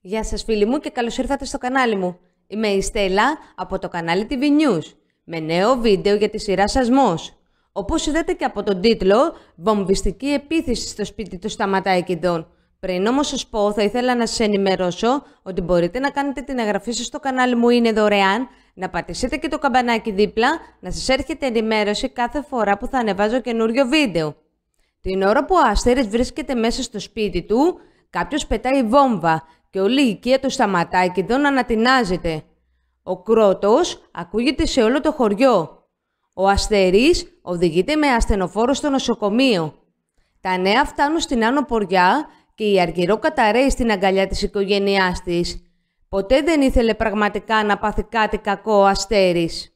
Γεια σας φίλοι μου και καλώς ήρθατε στο κανάλι μου. Είμαι η Στέλλα από το κανάλι TV News με νέο βίντεο για τη σειρά ΜΟΣ. Όπως είδατε και από τον τίτλο, βομβιστική επίθεση στο σπίτι του σταματάει κιντών». Πριν όμως σας πω, θα ήθελα να σας ενημερώσω ότι μπορείτε να κάνετε την εγγραφή σας στο κανάλι μου είναι δωρεάν, να πατήσετε και το καμπανάκι δίπλα, να σας έρχεται ενημέρωση κάθε φορά που θα ανεβάζω καινούριο βίντεο. Την ώρα που ο Αστέρης βρίσκεται μέσα στο σπίτι του, κάποιος πετάει βόμβα και όλη η οικία του σταματάει και δεν ανατινάζεται. Ο κρότος ακούγεται σε όλο το χωριό. Ο αστερής οδηγείται με ασθενοφόρο στο νοσοκομείο. Τα νέα φτάνουν στην Άνω Ποριά και η Αργυρό καταραίει στην αγκαλιά της οικογένειάς της. Ποτέ δεν ήθελε πραγματικά να πάθει κάτι κακό ο Αστέρης.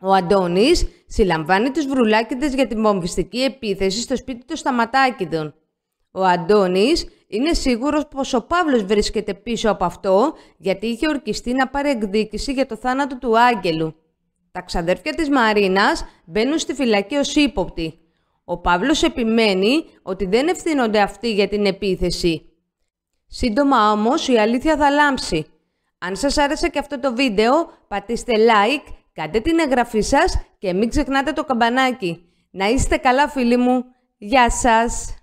Ο Αντώνης συλλαμβάνει τους βρουλάκιδες για την βομβιστική επίθεση στο σπίτι των Σταματάκηδων. Ο Αντώνης είναι σίγουρος πως ο Παύλος βρίσκεται πίσω από αυτό γιατί είχε ορκιστεί να πάρει εκδίκηση για το θάνατο του Άγγελου. Τα ξαδέρφια της Μαρίνας μπαίνουν στη φυλακή ως ύποπτοι. Ο Παύλος επιμένει ότι δεν ευθύνονται αυτοί για την επίθεση. Σύντομα όμως η αλήθεια θα λάμψει. Αν σας άρεσε και αυτό το βίντεο πατήστε like, κάντε την εγγραφή σας και μην ξεχνάτε το καμπανάκι. Να είστε καλά φίλοι μου. Γεια σας!